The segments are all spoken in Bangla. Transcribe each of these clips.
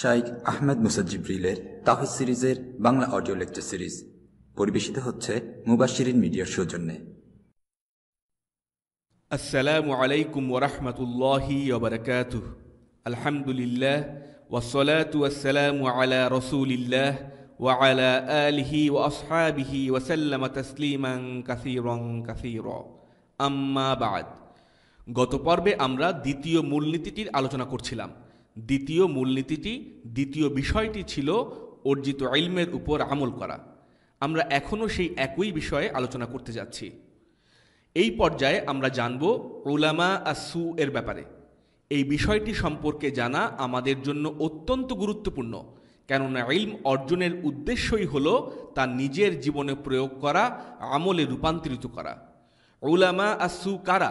শাইক আহমেদ মুসাজিব্রিলের তাহিদ সিরিজের বাংলা অডিও লেকচার সিরিজ পরিবেশিত হচ্ছে মুবাশিরিন মিডিয়ার সৌজন্যে আসসালামু আলাইকুম ওরহমতুল্লাহি ওবরকাত আলহামদুলিল্লাহ ওসলাত ওয়াসালামু আলা রসুলিল্লাহ وعلى آله وأصحابه وسلم تسليما كثيرا كثيرا أما بعد গত পর্বে আমরা দ্বিতীয় মূলনীতিটির আলোচনা করছিলাম দ্বিতীয় মূলনীতিটি দ্বিতীয় বিষয়টি ছিল অর্জিত ইলমের উপর আমল করা আমরা এখনও সেই একই বিষয়ে আলোচনা করতে যাচ্ছি এই পর্যায়ে আমরা জানব ওলামা আসু এর ব্যাপারে এই বিষয়টি সম্পর্কে জানা আমাদের জন্য অত্যন্ত গুরুত্বপূর্ণ কেননা ইলম অর্জনের উদ্দেশ্যই হল তা নিজের জীবনে প্রয়োগ করা আমলে রূপান্তরিত করা ওলামা আসু কারা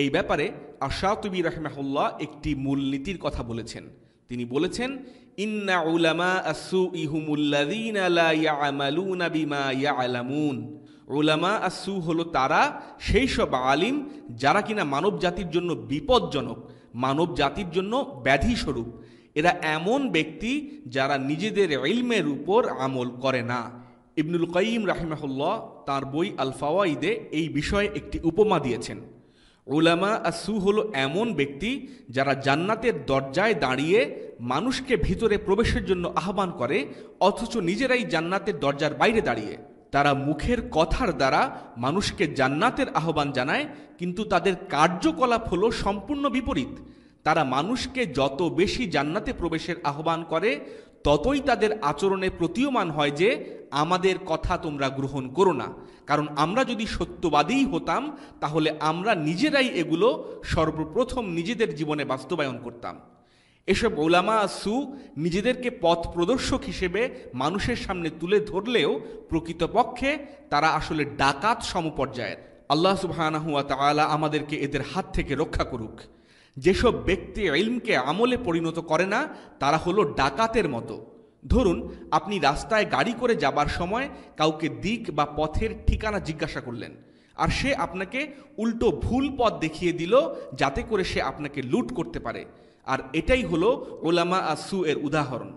এই ব্যাপারে আশাতুবি রাহমাহুল্লাহ একটি মূলনীতির কথা বলেছেন তিনি বলেছেন ইন্না উলামা আসু ইহুমুল্লাদিনা বিমা আসু হলো তারা সেই সব আলিম যারা কিনা মানব জাতির জন্য বিপজ্জনক মানব জাতির জন্য ব্যাধিস্বরূপ এরা এমন ব্যক্তি যারা নিজেদের ইলমের উপর আমল করে না ইবনুল কাইম রাহিমাহুল্লাহ তার বই আলফাওয়াইদে এই বিষয়ে একটি উপমা দিয়েছেন উলামা আসু হল এমন ব্যক্তি যারা জান্নাতের দরজায় দাঁড়িয়ে মানুষকে ভিতরে প্রবেশের জন্য আহ্বান করে অথচ নিজেরাই জান্নাতের দরজার বাইরে দাঁড়িয়ে তারা মুখের কথার দ্বারা মানুষকে জান্নাতের আহ্বান জানায় কিন্তু তাদের কার্যকলাপ হল সম্পূর্ণ বিপরীত তারা মানুষকে যত বেশি জান্নাতে প্রবেশের আহ্বান করে ততই তাদের আচরণে প্রতীয়মান হয় যে আমাদের কথা তোমরা গ্রহণ করো না কারণ আমরা যদি সত্যবাদীই হতাম তাহলে আমরা নিজেরাই এগুলো সর্বপ্রথম নিজেদের জীবনে বাস্তবায়ন করতাম এসব ওলামা সু নিজেদেরকে পথ প্রদর্শক হিসেবে মানুষের সামনে তুলে ধরলেও প্রকৃতপক্ষে তারা আসলে ডাকাত সমপর্যায়ের আল্লাহ সুবাহ আমাদেরকে এদের হাত থেকে রক্ষা করুক যেসব ব্যক্তি ইলমকে আমলে পরিণত করে না তারা হলো ডাকাতের মতো ধরুন আপনি রাস্তায় গাড়ি করে যাবার সময় কাউকে দিক বা পথের ঠিকানা জিজ্ঞাসা করলেন আর সে আপনাকে উল্টো ভুল পথ দেখিয়ে দিল যাতে করে সে আপনাকে লুট করতে পারে আর এটাই হলো ওলামা আসু এর উদাহরণ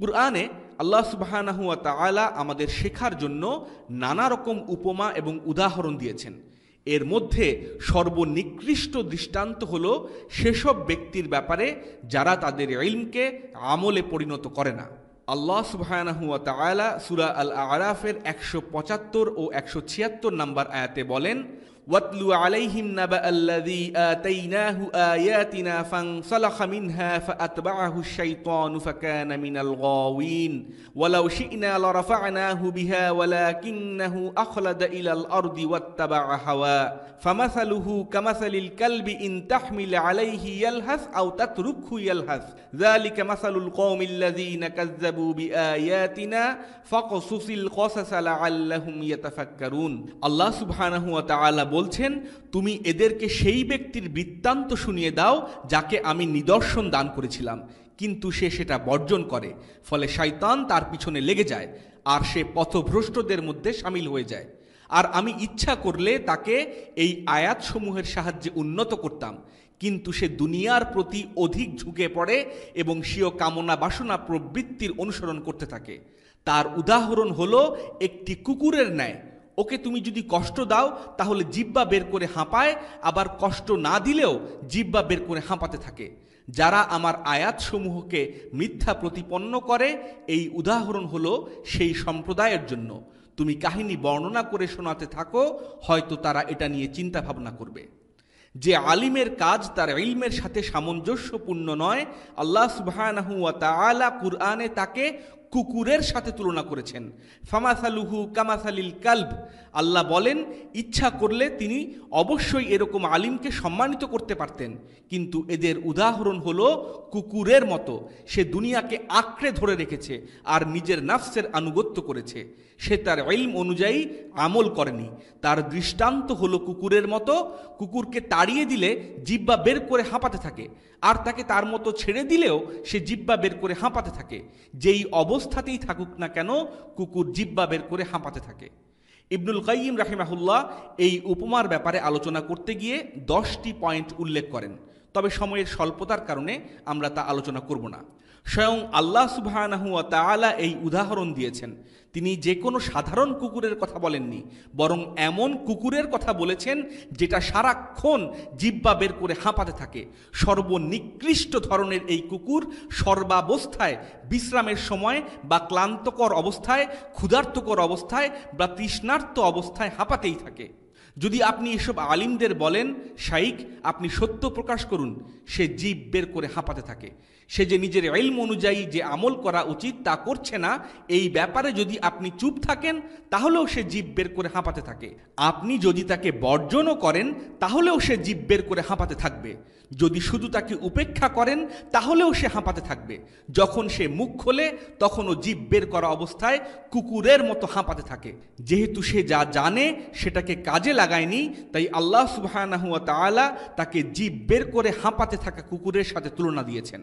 কুরআনে আল্লাহ সুবাহানাহুয়া তালা আমাদের শেখার জন্য নানা রকম উপমা এবং উদাহরণ দিয়েছেন এর মধ্যে সর্বনিকৃষ্ট দৃষ্টান্ত হল সেসব ব্যক্তির ব্যাপারে যারা তাদের ইলমকে আমলে পরিণত করে না আল্লাহ সুবাহানহুয়া তালা সুরা আল আরাফের একশো পঁচাত্তর ও একশো ছিয়াত্তর নম্বর আয়াতে বলেন واتل عليهم نبأ الذي آتيناه آياتنا فانسلخ منها فأتبعه الشيطان فكان من الغاوين ولو شئنا لرفعناه بها ولكنه أخلد إلى الأرض واتبع هواه فمثله كمثل الكلب إن تحمل عليه يلهث أو تتركه يلهث ذلك مثل القوم الذين كذبوا بآياتنا فقصص القصص لعلهم يتفكرون الله سبحانه وتعالى বলছেন তুমি এদেরকে সেই ব্যক্তির বৃত্তান্ত শুনিয়ে দাও যাকে আমি নিদর্শন দান করেছিলাম কিন্তু সে সেটা বর্জন করে ফলে শয়তান তার পিছনে লেগে যায় আর সে পথভ্রষ্টদের মধ্যে সামিল হয়ে যায় আর আমি ইচ্ছা করলে তাকে এই আয়াতসমূহের সাহায্যে উন্নত করতাম কিন্তু সে দুনিয়ার প্রতি অধিক ঝুঁকে পড়ে এবং স্বীয় কামনা বাসনা প্রবৃত্তির অনুসরণ করতে থাকে তার উদাহরণ হলো একটি কুকুরের ন্যায় ওকে তুমি যদি কষ্ট দাও তাহলে জিব্বা বের করে হাঁপায় আবার কষ্ট না দিলেও জিব্বা বের করে হাঁপাতে থাকে যারা আমার আয়াতসমূহকে মিথ্যা প্রতিপন্ন করে এই উদাহরণ হল সেই সম্প্রদায়ের জন্য তুমি কাহিনী বর্ণনা করে শোনাতে থাকো হয়তো তারা এটা নিয়ে চিন্তা ভাবনা করবে যে আলিমের কাজ তার ইলমের সাথে সামঞ্জস্যপূর্ণ নয় আল্লাহ সুবাহ কুরআনে তাকে কুকুরের সাথে তুলনা করেছেন ফামাসালুহু কামাসালিল কাল্ব আল্লাহ বলেন ইচ্ছা করলে তিনি অবশ্যই এরকম আলিমকে সম্মানিত করতে পারতেন কিন্তু এদের উদাহরণ হল কুকুরের মতো সে দুনিয়াকে আঁকড়ে ধরে রেখেছে আর নিজের নাফসের আনুগত্য করেছে সে তার ইলম অনুযায়ী আমল করেনি তার দৃষ্টান্ত হলো কুকুরের মতো কুকুরকে তাড়িয়ে দিলে জিব্বা বের করে হাঁপাতে থাকে আর তাকে তার মতো ছেড়ে দিলেও সে জিব্বা বের করে হাঁপাতে থাকে যেই অবস্থাতেই থাকুক না কেন কুকুর জিব্বা বের করে হাঁপাতে থাকে ইবনুল কাইম রাহিমাহুল্লাহ এই উপমার ব্যাপারে আলোচনা করতে গিয়ে দশটি পয়েন্ট উল্লেখ করেন তবে সময়ের স্বল্পতার কারণে আমরা তা আলোচনা করব না স্বয়ং আল্লাহ সুবাহানাহুয়া তালা এই উদাহরণ দিয়েছেন তিনি যে কোনো সাধারণ কুকুরের কথা বলেননি বরং এমন কুকুরের কথা বলেছেন যেটা সারাক্ষণ জিব্বা বের করে হাঁপাতে থাকে সর্বনিকৃষ্ট ধরনের এই কুকুর সর্বাবস্থায় বিশ্রামের সময় বা ক্লান্তকর অবস্থায় ক্ষুধার্তকর অবস্থায় বা তৃষ্ণার্ত অবস্থায় হাঁপাতেই থাকে যদি আপনি এসব আলিমদের বলেন শাইক আপনি সত্য প্রকাশ করুন সে জীব বের করে হাঁপাতে থাকে সে যে নিজের এলম অনুযায়ী যে আমল করা উচিত তা করছে না এই ব্যাপারে যদি আপনি চুপ থাকেন তাহলেও সে জীব বের করে হাঁপাতে থাকে আপনি যদি তাকে বর্জনও করেন তাহলেও সে জীব বের করে হাঁপাতে থাকবে যদি শুধু তাকে উপেক্ষা করেন তাহলেও সে হাঁপাতে থাকবে যখন সে মুখ খোলে তখনও জীব বের করা অবস্থায় কুকুরের মতো হাঁপাতে থাকে যেহেতু সে যা জানে সেটাকে কাজে লাগায়নি তাই আল্লাহ সুবাহ তাকে জীব বের করে হাঁপাতে থাকা কুকুরের সাথে তুলনা দিয়েছেন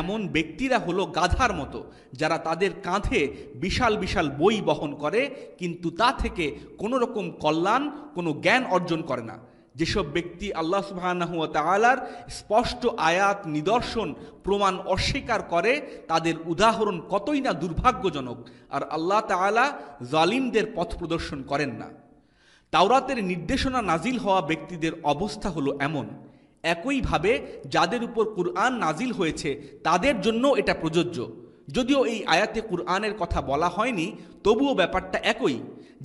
এমন ব্যক্তিরা হলো গাধার মতো যারা তাদের কাঁধে বিশাল বিশাল বই বহন করে কিন্তু তা থেকে কোনো রকম কল্যাণ কোনো জ্ঞান অর্জন করে না যেসব ব্যক্তি আল্লাহ সুবাহর স্পষ্ট আয়াত নিদর্শন প্রমাণ অস্বীকার করে তাদের উদাহরণ কতই না দুর্ভাগ্যজনক আর আল্লাহ তালা জালিমদের পথ প্রদর্শন করেন না তাওরাতের নির্দেশনা নাজিল হওয়া ব্যক্তিদের অবস্থা হলো এমন একইভাবে যাদের উপর কুরআন নাজিল হয়েছে তাদের জন্য এটা প্রযোজ্য যদিও এই আয়াতে কুরআনের কথা বলা হয়নি তবুও ব্যাপারটা একই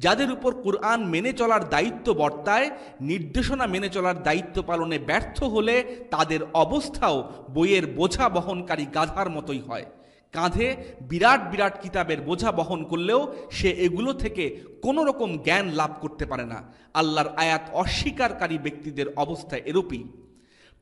যাদের উপর কুরআন মেনে চলার দায়িত্ব বর্তায় নির্দেশনা মেনে চলার দায়িত্ব পালনে ব্যর্থ হলে তাদের অবস্থাও বইয়ের বোঝা বহনকারী গাধার মতোই হয় কাঁধে বিরাট বিরাট কিতাবের বোঝা বহন করলেও সে এগুলো থেকে কোনো রকম জ্ঞান লাভ করতে পারে না আল্লাহর আয়াত অস্বীকারী ব্যক্তিদের অবস্থা এরূপই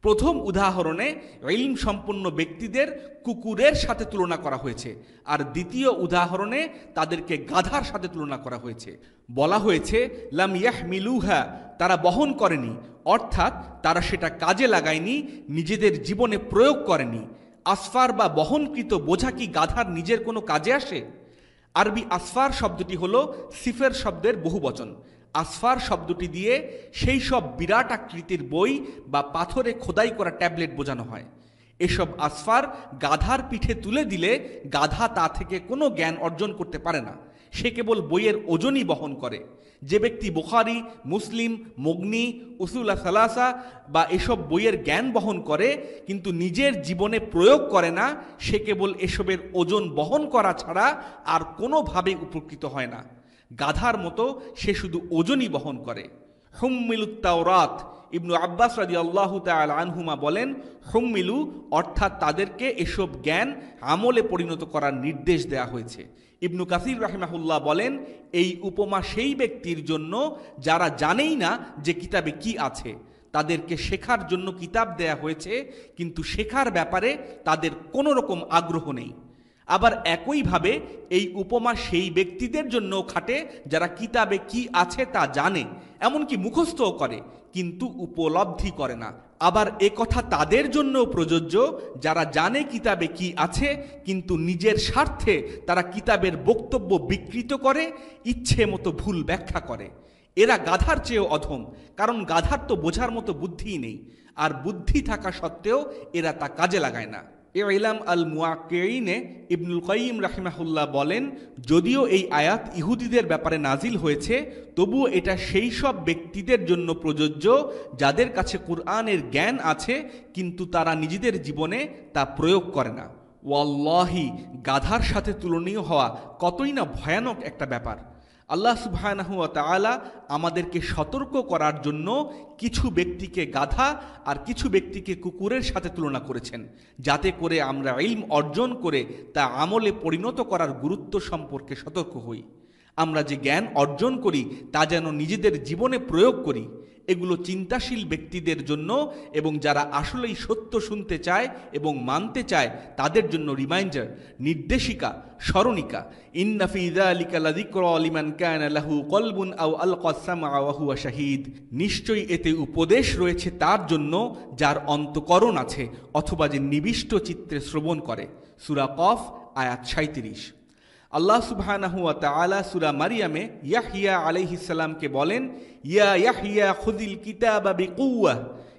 প্রথম উদাহরণে ইলম সম্পন্ন ব্যক্তিদের কুকুরের সাথে তুলনা করা হয়েছে আর দ্বিতীয় উদাহরণে তাদেরকে গাধার সাথে তুলনা করা হয়েছে বলা হয়েছে লাম ইয়াহ মিলুহা তারা বহন করেনি অর্থাৎ তারা সেটা কাজে লাগায়নি নিজেদের জীবনে প্রয়োগ করেনি আসফার বা বহনকৃত বোঝা কি গাধার নিজের কোনো কাজে আসে আরবি আসফার শব্দটি হল সিফের শব্দের বহুবচন আসফার শব্দটি দিয়ে সেই সব বিরাট আকৃতির বই বা পাথরে খোদাই করা ট্যাবলেট বোঝানো হয় এসব আসফার গাধার পিঠে তুলে দিলে গাধা তা থেকে কোনো জ্ঞান অর্জন করতে পারে না সে কেবল বইয়ের ওজনই বহন করে যে ব্যক্তি বুখারি মুসলিম মগ্নি উসুল্লা সালাসা বা এসব বইয়ের জ্ঞান বহন করে কিন্তু নিজের জীবনে প্রয়োগ করে না সে কেবল এসবের ওজন বহন করা ছাড়া আর কোনোভাবে উপকৃত হয় না গাধার মতো সে শুধু ওজনই বহন করে হোম্মিলুত্তাওরাত ইবনু আব্বাস রাজি আল্লাহ তাল আনহুমা বলেন হোম্মিলু অর্থাৎ তাদেরকে এসব জ্ঞান আমলে পরিণত করার নির্দেশ দেয়া হয়েছে ইবনু কাসির রাহিমাহুল্লাহ বলেন এই উপমা সেই ব্যক্তির জন্য যারা জানেই না যে কিতাবে কি আছে তাদেরকে শেখার জন্য কিতাব দেয়া হয়েছে কিন্তু শেখার ব্যাপারে তাদের কোনো রকম আগ্রহ নেই আবার একইভাবে এই উপমা সেই ব্যক্তিদের জন্য খাটে যারা কিতাবে কি আছে তা জানে এমনকি মুখস্থও করে কিন্তু উপলব্ধি করে না আবার এ কথা তাদের জন্য প্রযোজ্য যারা জানে কিতাবে কি আছে কিন্তু নিজের স্বার্থে তারা কিতাবের বক্তব্য বিকৃত করে ইচ্ছে মতো ভুল ব্যাখ্যা করে এরা গাধার চেয়েও অধম কারণ গাধার তো বোঝার মতো বুদ্ধিই নেই আর বুদ্ধি থাকা সত্ত্বেও এরা তা কাজে লাগায় না এলাম ইলাম আল মুয়াকেইনে ইবনুল কাইম রাহিমাহুল্লাহ বলেন যদিও এই আয়াত ইহুদিদের ব্যাপারে নাজিল হয়েছে তবুও এটা সেই সব ব্যক্তিদের জন্য প্রযোজ্য যাদের কাছে কোরআনের জ্ঞান আছে কিন্তু তারা নিজেদের জীবনে তা প্রয়োগ করে না ওয়াল্লাহি গাধার সাথে তুলনীয় হওয়া কতই না ভয়ানক একটা ব্যাপার আল্লাহ সুবাহ আমাদেরকে সতর্ক করার জন্য কিছু ব্যক্তিকে গাধা আর কিছু ব্যক্তিকে কুকুরের সাথে তুলনা করেছেন যাতে করে আমরা ইলম অর্জন করে তা আমলে পরিণত করার গুরুত্ব সম্পর্কে সতর্ক হই আমরা যে জ্ঞান অর্জন করি তা যেন নিজেদের জীবনে প্রয়োগ করি এগুলো চিন্তাশীল ব্যক্তিদের জন্য এবং যারা আসলেই সত্য শুনতে চায় এবং মানতে চায় তাদের জন্য রিমাইন্ডার নির্দেশিকা স্মরণিকা শাহিদ নিশ্চয়ই এতে উপদেশ রয়েছে তার জন্য যার অন্তকরণ আছে অথবা যে নিবিষ্ট চিত্রে শ্রবণ করে সুরা কফ আয়াত সাঁত্রিশ আল্লাহ সুবাহানাহুয়া তালা সুরা মারিয়ামে ইয়াহিয়া আলাইহিসাল্লামকে বলেন ইয়া ইয়াহিয়া খুদিল কিতাবাবি কৌয়া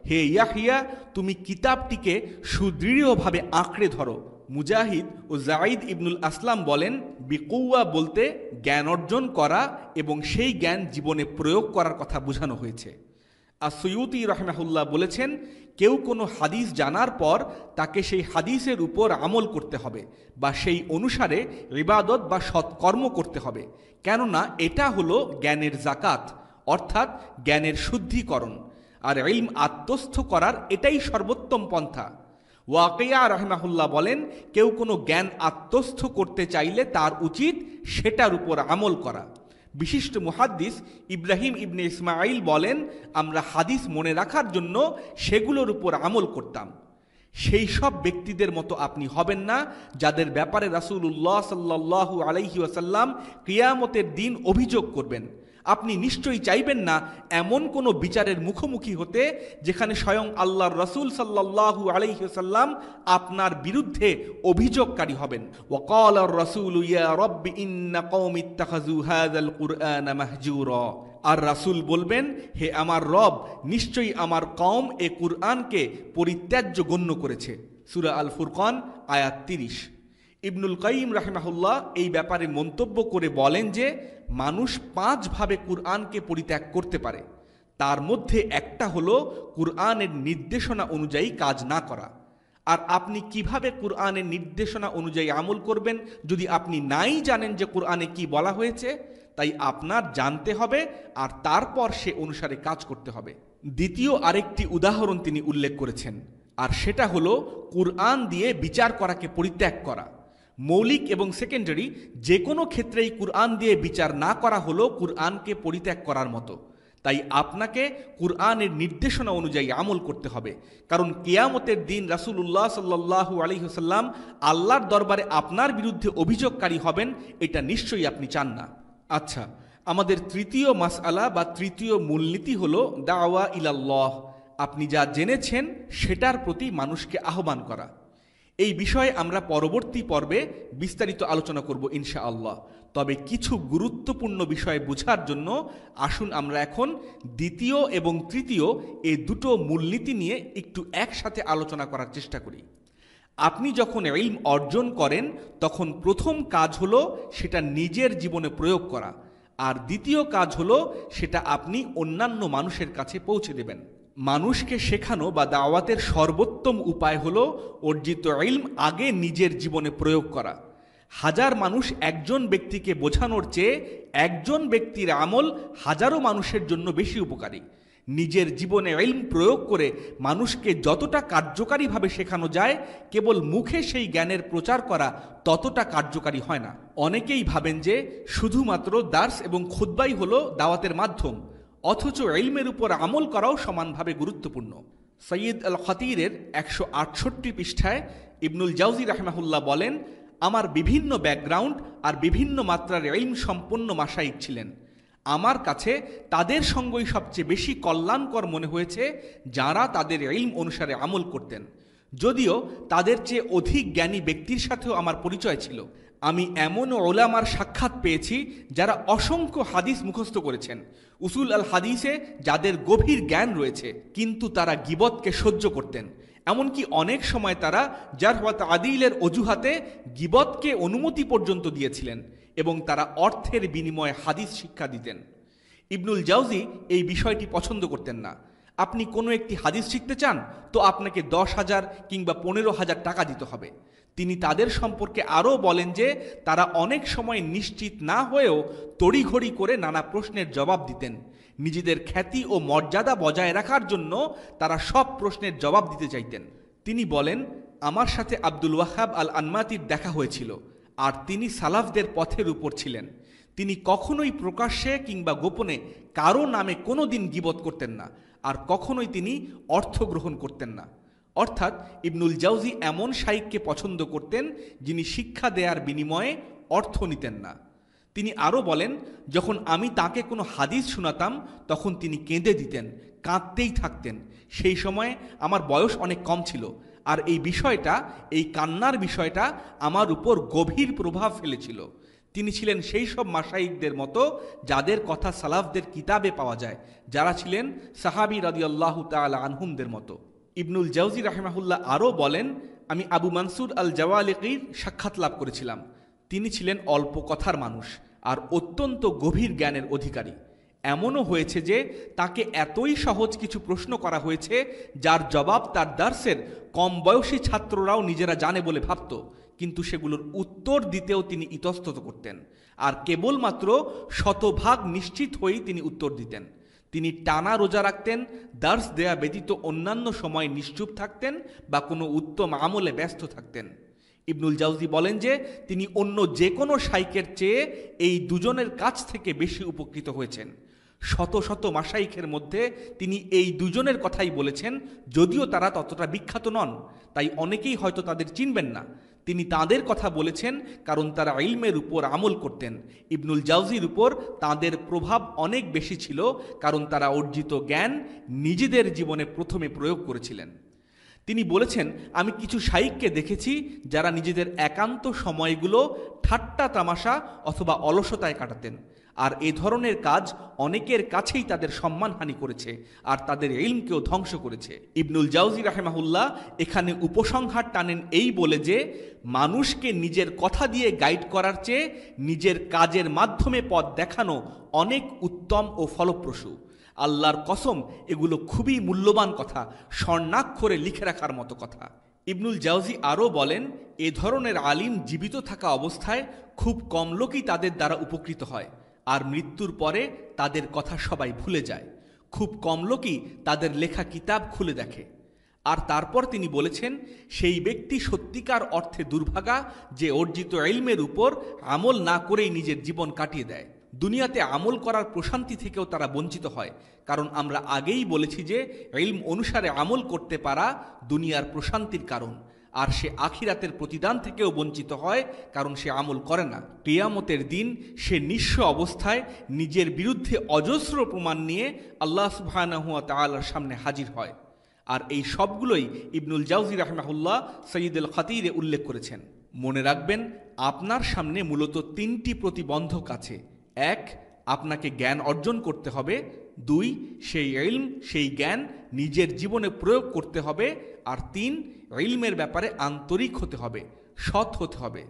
হে ইয়াহিয়া তুমি কিতাবটিকে সুদৃঢ়ভাবে আঁকড়ে ধরো মুজাহিদ ও জাইদ ইবনুল আসলাম বলেন বিকৌয়া বলতে জ্ঞান অর্জন করা এবং সেই জ্ঞান জীবনে প্রয়োগ করার কথা বোঝানো হয়েছে আর সৈয়দি রহমাহুল্লাহ বলেছেন কেউ কোনো হাদিস জানার পর তাকে সেই হাদিসের উপর আমল করতে হবে বা সেই অনুসারে ইবাদত বা সৎকর্ম করতে হবে কেননা এটা হলো জ্ঞানের জাকাত অর্থাৎ জ্ঞানের শুদ্ধিকরণ আর ইম আত্মস্থ করার এটাই সর্বোত্তম পন্থা ওয়াকেয়া রহমাহুল্লাহ বলেন কেউ কোনো জ্ঞান আত্মস্থ করতে চাইলে তার উচিত সেটার উপর আমল করা বিশিষ্ট মুহাদ্দিস ইব্রাহিম ইবনে ইসমাইল বলেন আমরা হাদিস মনে রাখার জন্য সেগুলোর উপর আমল করতাম সেই সব ব্যক্তিদের মতো আপনি হবেন না যাদের ব্যাপারে রাসুল উল্লাহ সাল্লাহ আলহি ওয়াসাল্লাম ক্রিয়ামতের দিন অভিযোগ করবেন আপনি নিশ্চয়ই চাইবেন না এমন কোনো বিচারের মুখোমুখি হতে যেখানে স্বয়ং আল্লাহর রসুল সাল্লাহু আলাইসাল্লাম আপনার বিরুদ্ধে অভিযোগকারী হবেন ওয়াকাল রসুল আর রাসুল বলবেন হে আমার রব নিশ্চয়ই আমার কম এ কুরআনকে পরিত্যাজ্য গণ্য করেছে সুরা আল ফুরকন আয়াত তিরিশ ইবনুল কাইম রাহেমাহুল্লাহ এই ব্যাপারে মন্তব্য করে বলেন যে মানুষ পাঁচভাবে কুরআনকে পরিত্যাগ করতে পারে তার মধ্যে একটা হলো কুরআনের নির্দেশনা অনুযায়ী কাজ না করা আর আপনি কিভাবে কুরআনের নির্দেশনা অনুযায়ী আমল করবেন যদি আপনি নাই জানেন যে কোরআনে কি বলা হয়েছে তাই আপনার জানতে হবে আর তারপর সে অনুসারে কাজ করতে হবে দ্বিতীয় আরেকটি উদাহরণ তিনি উল্লেখ করেছেন আর সেটা হলো কুরআন দিয়ে বিচার করাকে পরিত্যাগ করা মৌলিক এবং সেকেন্ডারি যে কোনো ক্ষেত্রেই কুরআন দিয়ে বিচার না করা হলো কুরআনকে পরিত্যাগ করার মতো তাই আপনাকে কুরআনের নির্দেশনা অনুযায়ী আমল করতে হবে কারণ কেয়ামতের দিন রাসুলুল্লাহ সাল্লাহু আলহিহসাল্লাম আল্লাহর দরবারে আপনার বিরুদ্ধে অভিযোগকারী হবেন এটা নিশ্চয়ই আপনি চান না আচ্ছা আমাদের তৃতীয় মাস আলা বা তৃতীয় মূলনীতি হল দাওয়া ইলাল্লাহ আপনি যা জেনেছেন সেটার প্রতি মানুষকে আহ্বান করা এই বিষয়ে আমরা পরবর্তী পর্বে বিস্তারিত আলোচনা করব ইনশা আল্লাহ তবে কিছু গুরুত্বপূর্ণ বিষয় বোঝার জন্য আসুন আমরা এখন দ্বিতীয় এবং তৃতীয় এই দুটো মূলনীতি নিয়ে একটু একসাথে আলোচনা করার চেষ্টা করি আপনি যখন এলম অর্জন করেন তখন প্রথম কাজ হলো সেটা নিজের জীবনে প্রয়োগ করা আর দ্বিতীয় কাজ হলো সেটা আপনি অন্যান্য মানুষের কাছে পৌঁছে দেবেন মানুষকে শেখানো বা দাওয়াতের সর্বোত্তম উপায় হল অর্জিত ইলম আগে নিজের জীবনে প্রয়োগ করা হাজার মানুষ একজন ব্যক্তিকে বোঝানোর চেয়ে একজন ব্যক্তির আমল হাজারো মানুষের জন্য বেশি উপকারী নিজের জীবনে ইলম প্রয়োগ করে মানুষকে যতটা কার্যকারীভাবে শেখানো যায় কেবল মুখে সেই জ্ঞানের প্রচার করা ততটা কার্যকারী হয় না অনেকেই ভাবেন যে শুধুমাত্র দার্স এবং খুদ্বাই হলো দাওয়াতের মাধ্যম অথচ এলমের উপর আমল করাও সমানভাবে গুরুত্বপূর্ণ সৈয়দ আল খতিরের একশো আটষট্টি পৃষ্ঠায় ইবনুল জাউজি রাহমাহুল্লাহ বলেন আমার বিভিন্ন ব্যাকগ্রাউন্ড আর বিভিন্ন মাত্রার এলম সম্পন্ন মাসাইক ছিলেন আমার কাছে তাদের সঙ্গই সবচেয়ে বেশি কল্যাণকর মনে হয়েছে যারা তাদের এলম অনুসারে আমল করতেন যদিও তাদের চেয়ে অধিক জ্ঞানী ব্যক্তির সাথেও আমার পরিচয় ছিল আমি এমন ওলামার সাক্ষাৎ পেয়েছি যারা অসংখ্য হাদিস মুখস্থ করেছেন উসুল আল হাদিসে যাদের গভীর জ্ঞান রয়েছে কিন্তু তারা গিবতকে সহ্য করতেন এমনকি অনেক সময় তারা জারহাত আদিলের অজুহাতে গিবতকে অনুমতি পর্যন্ত দিয়েছিলেন এবং তারা অর্থের বিনিময়ে হাদিস শিক্ষা দিতেন ইবনুল জাউজি এই বিষয়টি পছন্দ করতেন না আপনি কোনো একটি হাদিস শিখতে চান তো আপনাকে দশ হাজার কিংবা পনেরো হাজার টাকা দিতে হবে তিনি তাদের সম্পর্কে আরও বলেন যে তারা অনেক সময় নিশ্চিত না হয়েও তড়িঘড়ি করে নানা প্রশ্নের জবাব দিতেন নিজেদের খ্যাতি ও মর্যাদা বজায় রাখার জন্য তারা সব প্রশ্নের জবাব দিতে চাইতেন তিনি বলেন আমার সাথে আব্দুল ওয়াহাব আল আনমাতির দেখা হয়েছিল আর তিনি সালাফদের পথের উপর ছিলেন তিনি কখনোই প্রকাশ্যে কিংবা গোপনে কারো নামে কোনো দিন গিবত করতেন না আর কখনোই তিনি অর্থ গ্রহণ করতেন না অর্থাৎ ইবনুল জাউজি এমন শাইককে পছন্দ করতেন যিনি শিক্ষা দেয়ার বিনিময়ে অর্থ নিতেন না তিনি আরও বলেন যখন আমি তাকে কোনো হাদিস শোনাতাম তখন তিনি কেঁদে দিতেন কাঁদতেই থাকতেন সেই সময়ে আমার বয়স অনেক কম ছিল আর এই বিষয়টা এই কান্নার বিষয়টা আমার উপর গভীর প্রভাব ফেলেছিল তিনি ছিলেন সেই সব মাসাইকদের মতো যাদের কথা সালাফদের কিতাবে পাওয়া যায় যারা ছিলেন সাহাবি রাজিউল্লাহ তাল আনহুমদের মতো ইবনুল জাউজি রাহেমাহুল্লাহ আরও বলেন আমি আবু মানসুর আল জওয়ালিকির সাক্ষাৎ লাভ করেছিলাম তিনি ছিলেন অল্প কথার মানুষ আর অত্যন্ত গভীর জ্ঞানের অধিকারী এমনও হয়েছে যে তাকে এতই সহজ কিছু প্রশ্ন করা হয়েছে যার জবাব তার দার্সের কম বয়সী ছাত্ররাও নিজেরা জানে বলে ভাবত কিন্তু সেগুলোর উত্তর দিতেও তিনি ইতস্তত করতেন আর কেবলমাত্র শতভাগ নিশ্চিত হয়েই তিনি উত্তর দিতেন তিনি টানা রোজা রাখতেন দার্স দেয়া ব্যতীত অন্যান্য সময় নিশ্চুপ থাকতেন বা কোনো উত্তম আমলে ব্যস্ত থাকতেন ইবনুল জাউজি বলেন যে তিনি অন্য যে কোনো শাইকের চেয়ে এই দুজনের কাছ থেকে বেশি উপকৃত হয়েছেন শত শত মাসাইখের মধ্যে তিনি এই দুজনের কথাই বলেছেন যদিও তারা ততটা বিখ্যাত নন তাই অনেকেই হয়তো তাদের চিনবেন না তিনি তাদের কথা বলেছেন কারণ তারা ইলমের উপর আমল করতেন ইবনুল জাউজির উপর তাদের প্রভাব অনেক বেশি ছিল কারণ তারা অর্জিত জ্ঞান নিজেদের জীবনে প্রথমে প্রয়োগ করেছিলেন তিনি বলেছেন আমি কিছু সাইককে দেখেছি যারা নিজেদের একান্ত সময়গুলো ঠাট্টা তামাশা অথবা অলসতায় কাটাতেন আর এ ধরনের কাজ অনেকের কাছেই তাদের সম্মানহানি করেছে আর তাদের এলমকেও ধ্বংস করেছে ইবনুল জাউজি রাহেমাহুল্লাহ এখানে উপসংহার টানেন এই বলে যে মানুষকে নিজের কথা দিয়ে গাইড করার চেয়ে নিজের কাজের মাধ্যমে পথ দেখানো অনেক উত্তম ও ফলপ্রসূ আল্লাহর কসম এগুলো খুবই মূল্যবান কথা স্বর্ণাক্ষরে লিখে রাখার মতো কথা ইবনুল জাউজি আরও বলেন এ ধরনের আলিম জীবিত থাকা অবস্থায় খুব কম লোকই তাদের দ্বারা উপকৃত হয় আর মৃত্যুর পরে তাদের কথা সবাই ভুলে যায় খুব কম লোকই তাদের লেখা কিতাব খুলে দেখে আর তারপর তিনি বলেছেন সেই ব্যক্তি সত্যিকার অর্থে দুর্ভাগা যে অর্জিত এলমের উপর আমল না করেই নিজের জীবন কাটিয়ে দেয় দুনিয়াতে আমল করার প্রশান্তি থেকেও তারা বঞ্চিত হয় কারণ আমরা আগেই বলেছি যে এলম অনুসারে আমল করতে পারা দুনিয়ার প্রশান্তির কারণ আর সে আখিরাতের প্রতিদান থেকেও বঞ্চিত হয় কারণ সে আমল করে না কেয়ামতের দিন সে নিঃস্ব অবস্থায় নিজের বিরুদ্ধে অজস্র প্রমাণ নিয়ে আল্লাহ সুবাহানহুয়া তালার সামনে হাজির হয় আর এই সবগুলোই ইবনুল জাউজি রাহমাহুল্লাহ সঈদুল খাতিরে উল্লেখ করেছেন মনে রাখবেন আপনার সামনে মূলত তিনটি প্রতিবন্ধক আছে এক আপনাকে জ্ঞান অর্জন করতে হবে দুই সেই এলম সেই জ্ঞান নিজের জীবনে প্রয়োগ করতে হবে আর তিন ইলমের ব্যাপারে আন্তরিক হতে হবে সৎ হতে হবে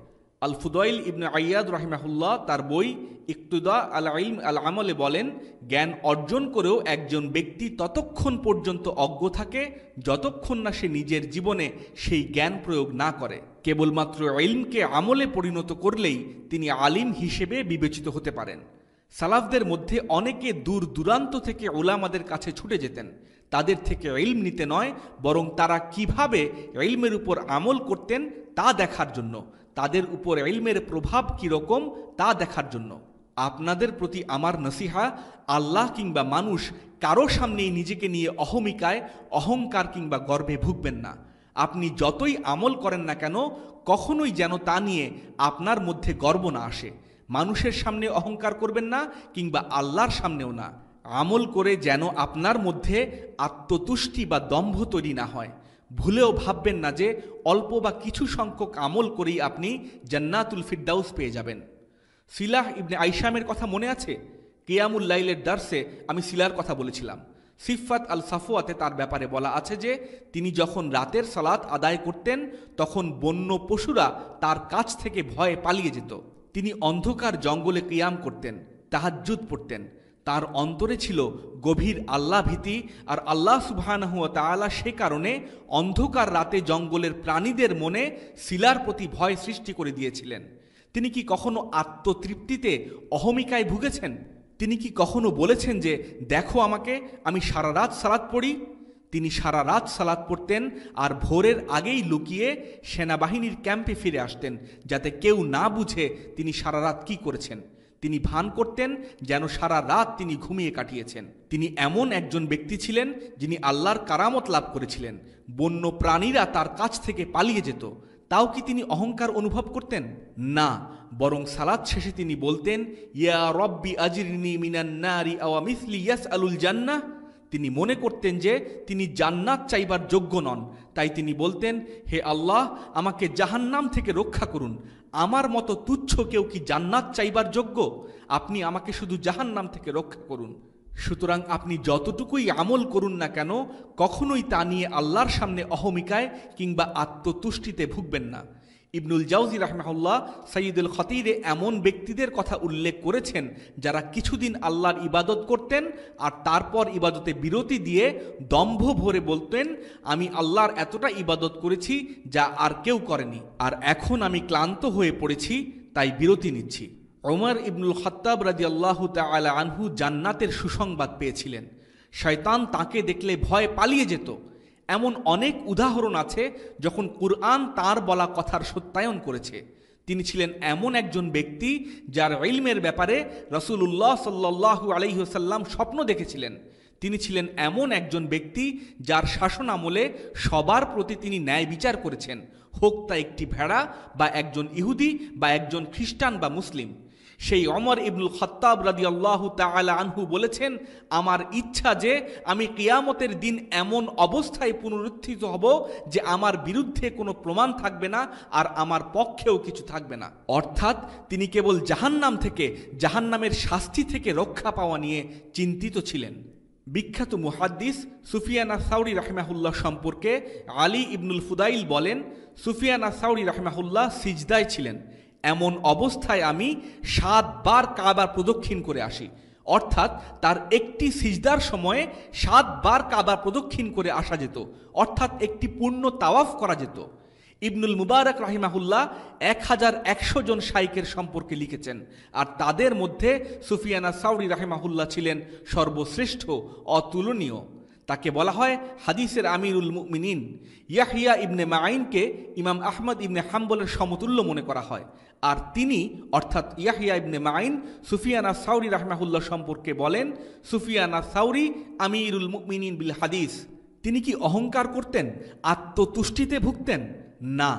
আল ফুদাইল ইবনে আয়াদ রহিমাহুল্লাহ তার বই ইকতুদা আল আইম আল আমলে বলেন জ্ঞান অর্জন করেও একজন ব্যক্তি ততক্ষণ পর্যন্ত অজ্ঞ থাকে যতক্ষণ না সে নিজের জীবনে সেই জ্ঞান প্রয়োগ না করে কেবলমাত্র ইলমকে আমলে পরিণত করলেই তিনি আলিম হিসেবে বিবেচিত হতে পারেন সালাফদের মধ্যে অনেকে দূর দূরান্ত থেকে ওলামাদের কাছে ছুটে যেতেন তাদের থেকে ইলম নিতে নয় বরং তারা কিভাবে ইলমের উপর আমল করতেন তা দেখার জন্য তাদের উপর ইলমের প্রভাব কীরকম তা দেখার জন্য আপনাদের প্রতি আমার নসিহা আল্লাহ কিংবা মানুষ কারো সামনেই নিজেকে নিয়ে অহমিকায় অহংকার কিংবা গর্বে ভুগবেন না আপনি যতই আমল করেন না কেন কখনোই যেন তা নিয়ে আপনার মধ্যে গর্ব না আসে মানুষের সামনে অহংকার করবেন না কিংবা আল্লাহর সামনেও না আমল করে যেন আপনার মধ্যে আত্মতুষ্টি বা দম্ভ তৈরি না হয় ভুলেও ভাববেন না যে অল্প বা কিছু সংখ্যক আমল করেই আপনি জান্নাতুল ফিরদাউস পেয়ে যাবেন সিলাহ ইবনে আইসামের কথা মনে আছে কেয়ামুল লাইলের দার্সে আমি সিলার কথা বলেছিলাম সিফাত আল সাফোয়াতে তার ব্যাপারে বলা আছে যে তিনি যখন রাতের সালাত আদায় করতেন তখন বন্য পশুরা তার কাছ থেকে ভয়ে পালিয়ে যেত তিনি অন্ধকার জঙ্গলে কিয়াম করতেন তাহাজুত পড়তেন তার অন্তরে ছিল গভীর আল্লাহ ভীতি আর আল্লাহ সুবাহানহুয়া তালা সে কারণে অন্ধকার রাতে জঙ্গলের প্রাণীদের মনে শিলার প্রতি ভয় সৃষ্টি করে দিয়েছিলেন তিনি কি কখনো আত্মতৃপ্তিতে অহমিকায় ভুগেছেন তিনি কি কখনো বলেছেন যে দেখো আমাকে আমি সারা রাত সালাত পড়ি তিনি সারা রাত সালাত পড়তেন আর ভোরের আগেই লুকিয়ে সেনাবাহিনীর ক্যাম্পে ফিরে আসতেন যাতে কেউ না বুঝে তিনি সারা রাত কী করেছেন তিনি ভান করতেন যেন সারা রাত তিনি ঘুমিয়ে কাটিয়েছেন তিনি এমন একজন ব্যক্তি ছিলেন যিনি আল্লাহর কারামত লাভ করেছিলেন বন্য প্রাণীরা তার কাছ থেকে পালিয়ে যেত তাও কি তিনি অহংকার অনুভব করতেন না বরং সালাদ শেষে তিনি বলতেন ইয়া রব্বি আজিরিনী মিনান্নারি আওয়া মিসলি ইয়াস আলুল জান্না তিনি মনে করতেন যে তিনি জান্নাত চাইবার যোগ্য নন তাই তিনি বলতেন হে আল্লাহ আমাকে জাহান্নাম থেকে রক্ষা করুন আমার মতো তুচ্ছ কেউ কি জান্নাত চাইবার যোগ্য আপনি আমাকে শুধু জাহান নাম থেকে রক্ষা করুন সুতরাং আপনি যতটুকুই আমল করুন না কেন কখনোই তা নিয়ে আল্লাহর সামনে অহমিকায় কিংবা আত্মতুষ্টিতে ভুগবেন না ইবনুল জাউজি রাহমাহুল্লাহ সঈদুল খতিরে এমন ব্যক্তিদের কথা উল্লেখ করেছেন যারা কিছুদিন আল্লাহর ইবাদত করতেন আর তারপর ইবাদতে বিরতি দিয়ে দম্ভ ভরে বলতেন আমি আল্লাহর এতটা ইবাদত করেছি যা আর কেউ করেনি আর এখন আমি ক্লান্ত হয়ে পড়েছি তাই বিরতি নিচ্ছি ওমর ইবনুল খত্তাব রাজি আল্লাহ আনহু জান্নাতের সুসংবাদ পেয়েছিলেন শয়তান তাকে দেখলে ভয় পালিয়ে যেত এমন অনেক উদাহরণ আছে যখন কুরআন তার বলা কথার সত্যায়ন করেছে তিনি ছিলেন এমন একজন ব্যক্তি যার ইলমের ব্যাপারে রসুল্লাহ সাল্লু আলহিহসাল্লাম স্বপ্ন দেখেছিলেন তিনি ছিলেন এমন একজন ব্যক্তি যার শাসন আমলে সবার প্রতি তিনি ন্যায় বিচার করেছেন হোক তা একটি ভেড়া বা একজন ইহুদি বা একজন খ্রিস্টান বা মুসলিম সেই অমর ইবনুল খত্তাব রাদি আল্লাহ তালা আনহু বলেছেন আমার ইচ্ছা যে আমি কিয়ামতের দিন এমন অবস্থায় পুনরুত্থিত হব যে আমার বিরুদ্ধে কোনো প্রমাণ থাকবে না আর আমার পক্ষেও কিছু থাকবে না অর্থাৎ তিনি কেবল জাহান্নাম থেকে জাহান্নামের শাস্তি থেকে রক্ষা পাওয়া নিয়ে চিন্তিত ছিলেন বিখ্যাত মুহাদ্দিস সুফিয়ানা সাউরি রাহমাহুল্লাহ সম্পর্কে আলী ইবনুল ফুদাইল বলেন সুফিয়ানা সাউরি রাহমাহুল্লাহ সিজদায় ছিলেন এমন অবস্থায় আমি সাতবার কাবার প্রদক্ষিণ করে আসি অর্থাৎ তার একটি সিজদার সময়ে সাতবার কাবার প্রদক্ষিণ করে আসা যেত অর্থাৎ একটি পূর্ণ তাওয়াফ করা যেত ইবনুল মুবারক রাহিমাহুল্লাহ এক হাজার একশো জন শাইকের সম্পর্কে লিখেছেন আর তাদের মধ্যে সুফিয়ানা সাউরি রাহিমাহুল্লাহ ছিলেন সর্বশ্রেষ্ঠ অতুলনীয় তাকে বলা হয় হাদিসের আমিরুল মিনিন ইয়াহিয়া ইবনে মাইনকে ইমাম আহমদ ইবনে হাম্বলের সমতুল্য মনে করা হয় আর তিনি অর্থাৎ ইয়াহিয়া ইবনে মাইন সুফিয়ানা সাউরি রাহমাহুল্লাহ সম্পর্কে বলেন সুফিয়ানা সাউরি আমিরুল মিনিন বিল হাদিস তিনি কি অহংকার করতেন আত্মতুষ্টিতে ভুগতেন না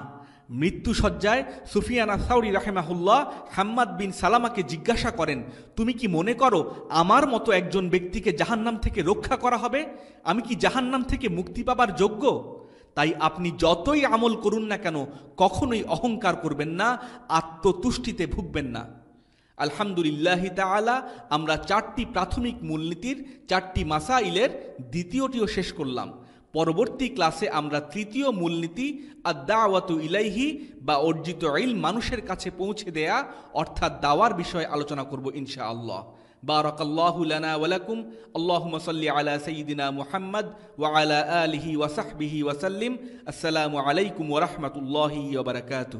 মৃত্যুসজ্জায় সুফিয়ানা সাউরি রাহেমাহুল্লাহ হাম্মাদ বিন সালামাকে জিজ্ঞাসা করেন তুমি কি মনে করো আমার মতো একজন ব্যক্তিকে জাহান্নাম থেকে রক্ষা করা হবে আমি কি জাহান্নাম থেকে মুক্তি পাবার যোগ্য তাই আপনি যতই আমল করুন না কেন কখনোই অহংকার করবেন না আত্মতুষ্টিতে ভুগবেন না আলহামদুলিল্লাহ তালা আমরা চারটি প্রাথমিক মূলনীতির চারটি মাসাইলের দ্বিতীয়টিও শেষ করলাম পরবর্তী ক্লাসে আমরা তৃতীয় মূলনীতি আদাওয়াতু ইলাইহি বা অর্জিত ইল মানুষের কাছে পৌঁছে দেয়া অর্থাৎ দাওয়ার বিষয়ে আলোচনা করব ইনশা আল্লাহ بارك الله لنا ولكم اللهم صل على سيدنا محمد وعلى آله وصحبه وسلم السلام عليكم ورحمة الله وبركاته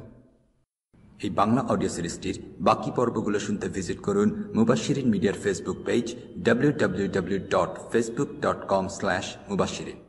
এই বাংলা অডিও সিরিজটির বাকি পর্বগুলো শুনতে ভিজিট করুন মুবাশিরিন মিডিয়ার ফেসবুক পেজ www.facebook.com/mubashirin